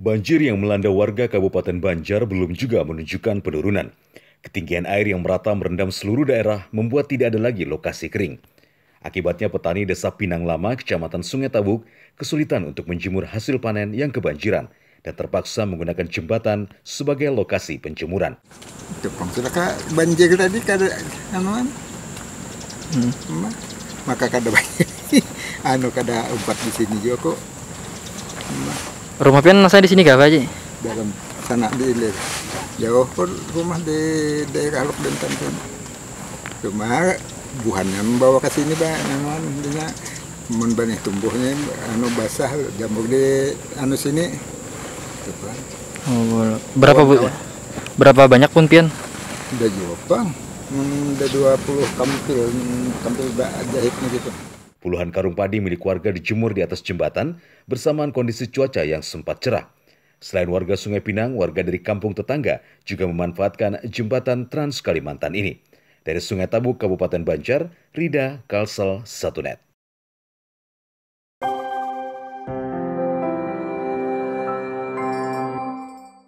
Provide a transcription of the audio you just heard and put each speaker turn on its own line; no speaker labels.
Banjir yang melanda warga Kabupaten Banjar belum juga menunjukkan penurunan. Ketinggian air yang merata merendam seluruh daerah membuat tidak ada lagi lokasi kering. Akibatnya petani desa Pinang Lama, kecamatan Sungai Tabuk, kesulitan untuk menjemur hasil panen yang kebanjiran dan terpaksa menggunakan jembatan sebagai lokasi penjemuran.
Banjir tadi kada anuan. Hmm. Maka kada banjir. Anu kada umpat di sini juga kok.
Rumah pian saya di sini gak Pak Haji?
Dalam sana di ilir. Jauh pun rumah di daerah Lok Bentan pun. Cuma buahnya membawa ke sini Pak, namun dia mun banyak tumbuhnya anu basah jamur di anu sini. Tuh, gitu,
Oh, berapa bu? Berapa
banyak pun pian?
Udah jauh Pak. Hmm, udah 20 kampil, kampil
jahitnya gitu. Puluhan karung padi milik warga dijemur di atas jembatan bersamaan kondisi cuaca yang sempat cerah. Selain warga Sungai Pinang, warga dari kampung tetangga juga memanfaatkan jembatan Trans Kalimantan ini. Dari Sungai Tabuk, Kabupaten Banjar, Rida Kalsel, Satunet.